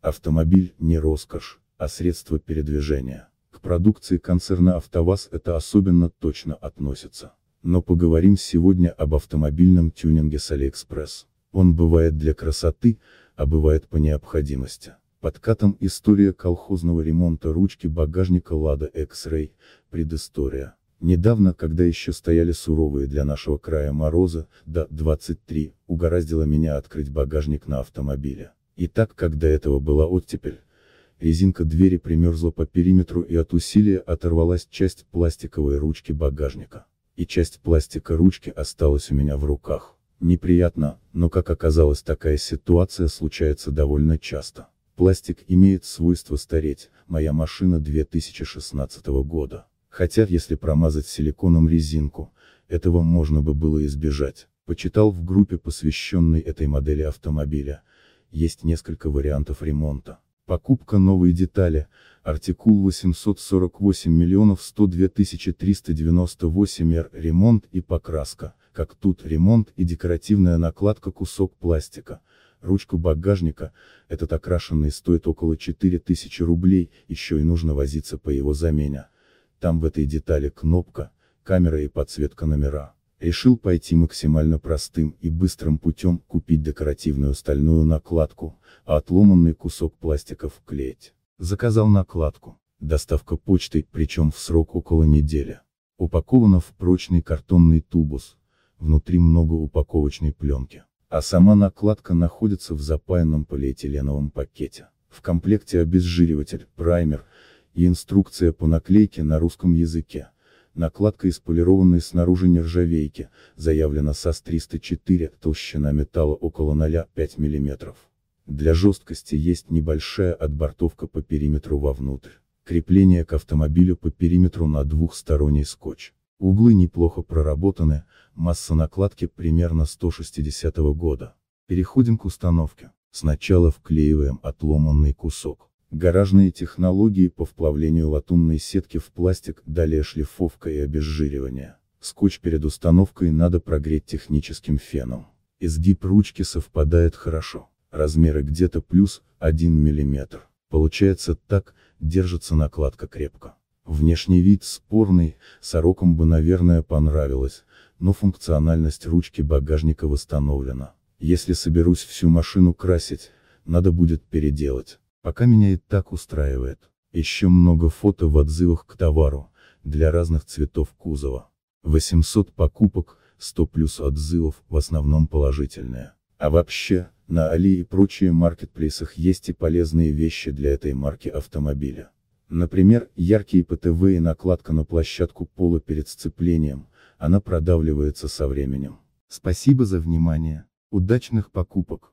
Автомобиль – не роскошь, а средство передвижения. К продукции концерна «АвтоВАЗ» это особенно точно относится. Но поговорим сегодня об автомобильном тюнинге с Алиэкспресс. Он бывает для красоты, а бывает по необходимости. Подкатом история колхозного ремонта ручки багажника Лада X-Ray, предыстория. Недавно, когда еще стояли суровые для нашего края морозы, до 23, угораздило меня открыть багажник на автомобиле. И так как до этого была оттепель, резинка двери примерзла по периметру и от усилия оторвалась часть пластиковой ручки багажника. И часть пластика ручки осталась у меня в руках. Неприятно, но как оказалось такая ситуация случается довольно часто. Пластик имеет свойство стареть, моя машина 2016 года. Хотя если промазать силиконом резинку, этого можно бы было избежать. Почитал в группе посвященной этой модели автомобиля, есть несколько вариантов ремонта. Покупка новой детали, артикул 848 миллионов 102 398 р, ремонт и покраска, как тут ремонт и декоративная накладка кусок пластика, ручка багажника, этот окрашенный стоит около 4000 рублей, еще и нужно возиться по его замене. Там в этой детали кнопка, камера и подсветка номера решил пойти максимально простым и быстрым путем, купить декоративную стальную накладку, а отломанный кусок пластика вклеить. Заказал накладку. Доставка почтой, причем в срок около недели. Упакована в прочный картонный тубус. Внутри много упаковочной пленки. А сама накладка находится в запаянном полиэтиленовом пакете. В комплекте обезжириватель, праймер и инструкция по наклейке на русском языке накладка из полированной снаружи нержавейки, заявлена САС-304, толщина металла около 0,5 мм. Для жесткости есть небольшая отбортовка по периметру вовнутрь. Крепление к автомобилю по периметру на двухсторонний скотч. Углы неплохо проработаны, масса накладки примерно 160 года. Переходим к установке. Сначала вклеиваем отломанный кусок. Гаражные технологии по вплавлению латунной сетки в пластик, далее шлифовка и обезжиривание. Скотч перед установкой надо прогреть техническим феном. Изгиб ручки совпадает хорошо. Размеры где-то плюс 1 мм. Получается так, держится накладка крепко. Внешний вид спорный, сорокам бы наверное понравилось, но функциональность ручки багажника восстановлена. Если соберусь всю машину красить, надо будет переделать. Пока меня и так устраивает. Еще много фото в отзывах к товару, для разных цветов кузова. 800 покупок, 100 плюс отзывов, в основном положительные. А вообще, на Али и прочие маркетплейсах есть и полезные вещи для этой марки автомобиля. Например, яркие ПТВ и накладка на площадку пола перед сцеплением, она продавливается со временем. Спасибо за внимание. Удачных покупок.